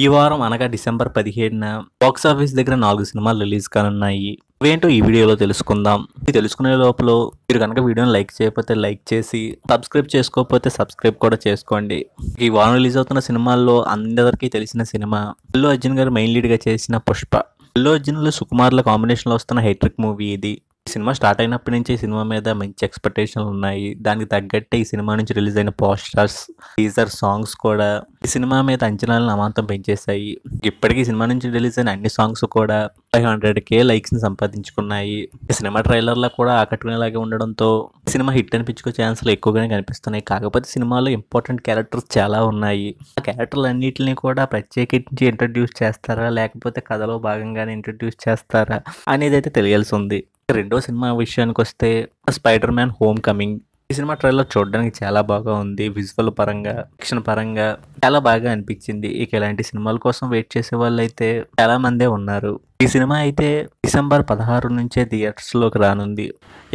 ఈ వారం అనగా డిసెంబర్ పదిహేడున బాక్సాఫీస్ దగ్గర నాలుగు సినిమాలు రిలీజ్ కానున్నాయి ఏంటో ఈ వీడియోలో తెలుసుకుందాం ఇది తెలుసుకునే లోపల మీరు కనుక వీడియోని లైక్ చేయకపోతే లైక్ చేసి సబ్స్క్రైబ్ చేసుకోకపోతే సబ్స్క్రైబ్ కూడా చేసుకోండి ఈ వారం రిలీజ్ అవుతున్న సినిమాల్లో అందరికీ తెలిసిన సినిమా అల్లు అర్జున్ గారు మెయిన్ లీడ్గా చేసిన పుష్ప అల్లు అర్జున్లు సుకుమార్ల కాంబినేషన్లో వస్తున్న హైట్రిక్ మూవీ ఇది సినిమా స్టార్ట్ అయినప్పటి నుంచి సినిమా మీద మంచి ఎక్స్పెక్టేషన్లు ఉన్నాయి దానికి తగ్గట్టే ఈ సినిమా నుంచి రిలీజ్ అయిన పోస్టర్స్ టీజర్ సాంగ్స్ కూడా ఈ సినిమా మీద అంచనాలను అమాంతం పెంచేశాయి ఇప్పటికీ సినిమా నుంచి రిలీజ్ అయిన అన్ని సాంగ్స్ కూడా ఫైవ్ హండ్రెడ్ కే లైక్స్ని సంపాదించుకున్నాయి ఈ సినిమా ట్రైలర్లో కూడా ఆకట్టుకునేలాగే ఉండడంతో సినిమా హిట్ అనిపించుకో ఛాన్స్లు ఎక్కువగానే కనిపిస్తున్నాయి కాకపోతే సినిమాలో ఇంపార్టెంట్ క్యారెక్టర్స్ చాలా ఉన్నాయి ఆ క్యారెక్టర్లు అన్నింటినీ కూడా ప్రత్యేకించి ఇంట్రడ్యూస్ చేస్తారా లేకపోతే కథలో భాగంగానే ఇంట్రడ్యూస్ చేస్తారా అనేది అయితే తెలియాల్సి ఉంది రెండో సినిమా విషయానికి వస్తే స్పైడర్ మ్యాన్ హోమ్ కమింగ్ ఈ సినిమా ట్రైలర్ చూడడానికి చాలా బాగా ఉంది విజువల్ పరంగా యాక్షన్ పరంగా చాలా బాగా అనిపించింది ఇక ఇలాంటి సినిమాల కోసం వెయిట్ చేసే వాళ్ళు అయితే చాలా మందే ఉన్నారు ఈ సినిమా అయితే డిసెంబర్ పదహారు నుంచే థియేటర్స్లోకి రానుంది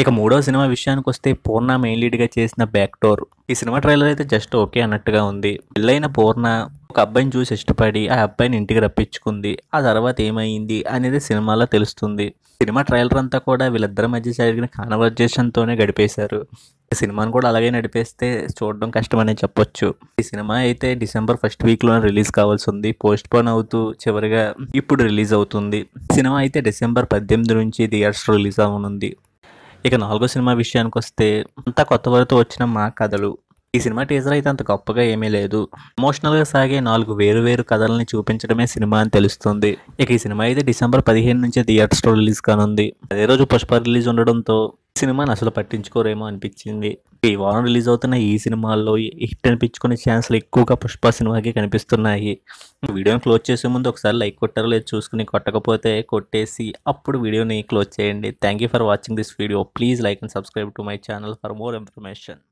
ఇక మూడో సినిమా విషయానికి వస్తే పూర్ణ మెయిన్ గా చేసిన బ్యాక్ డోర్ ఈ సినిమా ట్రైలర్ అయితే జస్ట్ ఓకే అన్నట్టుగా ఉంది పెళ్ళైన పూర్ణ ఒక అబ్బాయిని చూసి ఇష్టపడి ఆ అబ్బాయిని ఇంటికి రప్పించుకుంది ఆ తర్వాత ఏమైంది అనేది సినిమాలో తెలుస్తుంది సినిమా ట్రైలర్ అంతా కూడా వీళ్ళిద్దరి మధ్య జరిగిన కాన్వర్జేషన్తోనే గడిపేశారు సినిమాను కూడా అలాగే నడిపేస్తే చూడడం కష్టమనే చెప్పొచ్చు ఈ సినిమా అయితే డిసెంబర్ ఫస్ట్ వీక్లోనే రిలీజ్ కావాల్సి ఉంది పోస్ట్ పోన్ అవుతూ చివరిగా ఇప్పుడు రిలీజ్ అవుతుంది సినిమా అయితే డిసెంబర్ పద్దెనిమిది నుంచి థియేటర్స్ రిలీజ్ అవనుంది ఇక నాలుగో సినిమా విషయానికి వస్తే అంతా కొత్త వరకు వచ్చిన మా కథలు ఈ సినిమా టీజర్ అయితే అంత గొప్పగా ఏమీ లేదు ఎమోషనల్గా సాగే నాలుగు వేరు వేరు కథలని చూపించడమే సినిమా అని తెలుస్తుంది ఇక ఈ సినిమా అయితే డిసెంబర్ పదిహేను నుంచి థియేటర్స్లో రిలీజ్ కానుంది అదే రోజు పుష్ప రిలీజ్ ఉండడంతో సినిమాని అసలు పట్టించుకోరేమో అనిపించింది ఈ వారం రిలీజ్ అవుతున్న ఈ సినిమాల్లో హిట్ అనిపించుకునే ఛాన్సులు ఎక్కువగా పుష్ప సినిమాకి కనిపిస్తున్నాయి వీడియోని క్లోజ్ చేసే ముందు ఒకసారి లైక్ కొట్టారు లేదు చూసుకుని కొట్టకపోతే కొట్టేసి అప్పుడు వీడియోని క్లోజ్ చేయండి thank you for watching this video please like and subscribe to my channel for more information